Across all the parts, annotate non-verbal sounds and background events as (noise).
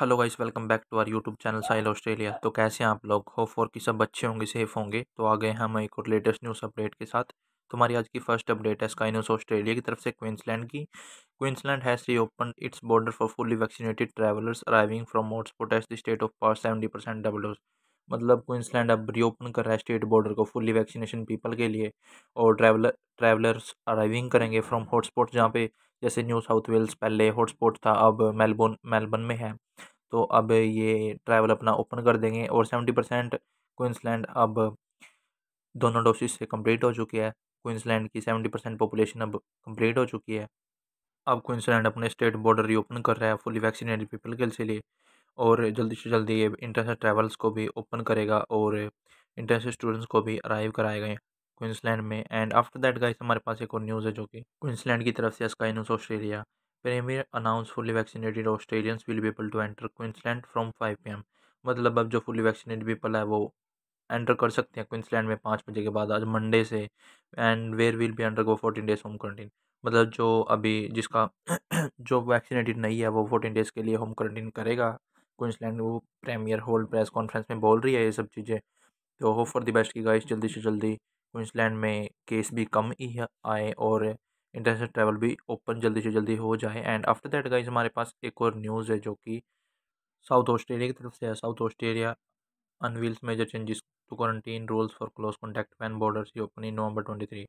hello guys welcome back to our YouTube channel sail Australia तो कैसे हैं आप लोग हो फोर की सब अच्छे होंगे सेफ होंगे तो आ गए हम एक और लेटेस्ट न्यूज़ अपडेट के साथ तुम्हारी आज की फर्स्ट अपडेट है स्काई न्यूज़ ऑस्ट्रेलिया की तरफ से क्वींसलैंड की Queensland has reopen its border for fully vaccinated travellers arriving from hotspot as the state of pass seventy percent double dose मतलब क्वींसलैंड अब रीओपन कर रहा है स्टेट बॉर्डर को फुली वैक्सीनेशन पीपल के लिए और ट्रैवलर ट्रैवलर्स अराइविंग करेंगे फ्रॉम हॉटस्पॉट जहाँ पे जैसे न्यू साउथ वेल्स पहले हॉटस्पॉट था अब मेलबोर्न मेलबर्न में है तो अब ये ट्रैवल अपना ओपन कर देंगे और सेवेंटी परसेंट क्वींसलैंड अब दोनों डोसेज से कंप्लीट हो चुकी है क्वींसलैंड की सेवेंटी परसेंट पॉपुलेशन अब कंप्लीट हो चुकी है अब क्वींसलैंड अपने स्टेट बॉर्डर रीओपन कर रहा है फुली वैक्सीनेटेड पीपल के लिए और जल्दी से जल्दी ये इंटरनेशनल ट्रैवल्स को भी ओपन करेगा और इंटरनेशनल स्टूडेंट्स को भी अराइव कराएगा क्विंसलैंड में एंड आफ्टर दैट गाइस हमारे पास एक और न्यूज़ है जो कि क्विंसलैंड की तरफ से sky news Australia premier announce fully vaccinated Australians will be able to enter Queensland from five P M मतलब अब जो फुली वैक्सीनेटेड पीपल है वो एंटर कर सकते हैं क्विंसलैंड में पाँच बजे के बाद आज मंडे से and where will be undergo fourteen days home quarantine मतलब जो अभी जिसका (clears throat) जो वैक्सीनेटेड नहीं है वो फोर्टीन डेज़ के लिए होम क्वारंटीन करेगा क्विंसलैंड वो प्रीमियर होल्ड प्रेस कॉन्फ्रेंस में बोल रही है ये सब चीज़ें तो होप फॉर द बेस्ट की गाइस जल्दी से जल्दी क्विंसलैंड में केस भी कम ही आए और इंटरनेशनल ट्रैवल भी ओपन जल्दी से जल्दी हो जाए एंड आफ्टर दैट गाइज हमारे पास एक और न्यूज़ है जो कि साउथ ऑस्ट्रेलिया की तरफ से है South Australia unveils major changes to quarantine rules for close contact fan borders open in November twenty three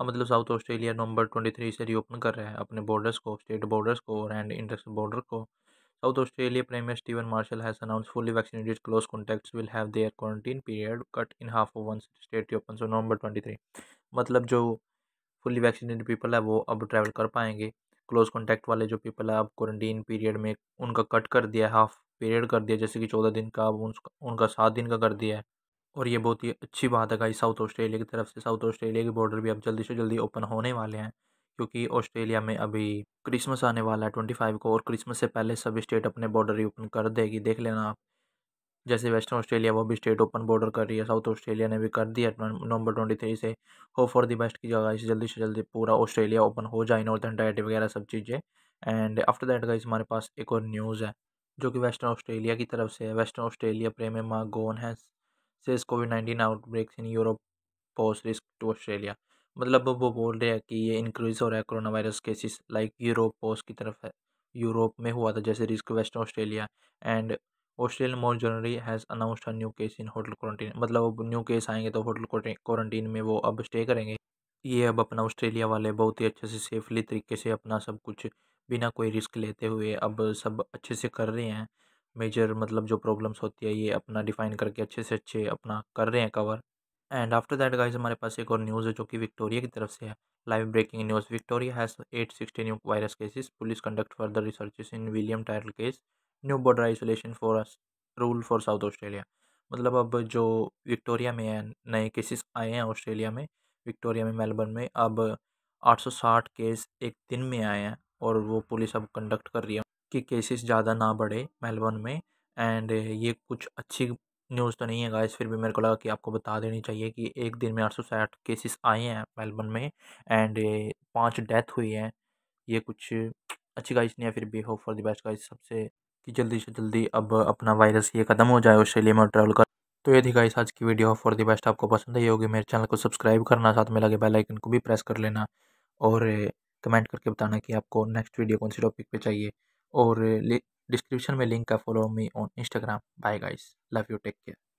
अब मतलब South Australia November twenty three से रीओपन कर रहा है अपने बॉर्डर्स को स्टेट बॉर्डर्स को और एंड इंटरनेशनल बॉर्डर को South Australia Prime Minister Stephen Marshall has announced fully vaccinated close contacts will have their quarantine period cut in half of once state opens on November 23 मतलब जो fully vaccinated people है वो अब travel कर पाएंगे close contact वाले जो people है अब क्वारंटीन पीरियड में उनका कट कर दिया है हाफ पीरियड कर दिया जैसे कि चौदह दिन का अब उनका सात दिन का कर दिया है और ये बहुत ही अच्छी बात है गाई साउथ ऑस्ट्रेलिया की तरफ से साउथ ऑस्ट्रेलिया के बॉर्डर भी अब जल्दी से जल्दी ओपन होने वाले हैं क्योंकि ऑस्ट्रेलिया में अभी क्रिसमस आने वाला है ट्वेंटी फाइव को और क्रिसमस से पहले सभी स्टेट अपने बॉर्डर रीओपन कर देगी देख लेना आप जैसे वेस्टर्न ऑस्ट्रेलिया वो भी स्टेट ओपन बॉर्डर कर रही है साउथ ऑस्ट्रेलिया ने भी कर दिया नवंबर ट्वेंटी थ्री से होप फॉर दी बेस्ट की जगह इसे जल्दी से जल्दी पूरा ऑस्ट्रेलिया ओपन हो जाए नॉर्थन डाइट वगैरह सब चीज़ें एंड आफ्टर दैट गाइज हमारे पास एक और न्यूज़ है जो कि वेस्टर्न ऑस्ट्रेलिया की तरफ से है वेस्टर्न ऑस्ट्रेलिया प्रेम गोन है says COVID nineteen outbreaks in Europe pose risk to Australia मतलब वो बोल रहे हैं कि ये इंक्रीज़ हो रहा है corona virus cases like Europe post की तरफ है यूरोप में हुआ था जैसे risk West Australia and Australian more generally has announced new case in hotel quarantine मतलब न्यू केस आएंगे तो होटल क्वारंटीन में वो अब स्टे करेंगे ये अब अपना ऑस्ट्रेलिया वाले बहुत ही अच्छे से सेफली तरीके से अपना सब कुछ बिना कोई रिस्क लेते हुए अब सब अच्छे से कर रहे हैं मेजर मतलब जो प्रॉब्लम्स होती है ये अपना डिफ़ाइन करके अच्छे से अच्छे अपना कर रहे हैं cover and after that guys हमारे पास एक और न्यूज़ है जो कि विक्टोरिया की तरफ से है live breaking news Victoria has eight sixty new virus cases police conduct further research in William Tyrrell case new border isolation for rule for South Australia मतलब अब जो विक्टोरिया में नए केसेस आए हैं ऑस्ट्रेलिया में विक्टोरिया में मेलबर्न में अब साठ केस एक दिन में आए हैं और वो पुलिस अब कंडक्ट कर रही है कि केसेस ज़्यादा ना बढ़े मेलबर्न में एंड ये कुछ अच्छी न्यूज़ तो नहीं है गाइस फिर भी मेरे को लगा कि आपको बता देनी चाहिए कि एक दिन में आठ सौ साठ केसेस आए हैं मेलबर्न में एंड पांच डेथ हुई है ये कुछ अच्छी गाइस नहीं है फिर भी hope for the best guys सबसे कि जल्दी से जल्दी अब अपना वायरस ये ख़त्म हो जाए ऑस्ट्रेलिया में ट्रैवल कर तो ये थी गाइस आज की वीडियो फॉर द बेस्ट आपको पसंद आई होगी मेरे चैनल को सब्सक्राइब करना साथ में लगे बेलाइकन को भी प्रेस कर लेना और कमेंट करके बताना कि आपको नेक्स्ट वीडियो कौन सी टॉपिक पर चाहिए और डिस्क्रिप्शन में लिंक का follow me on Instagram bye guys love you take care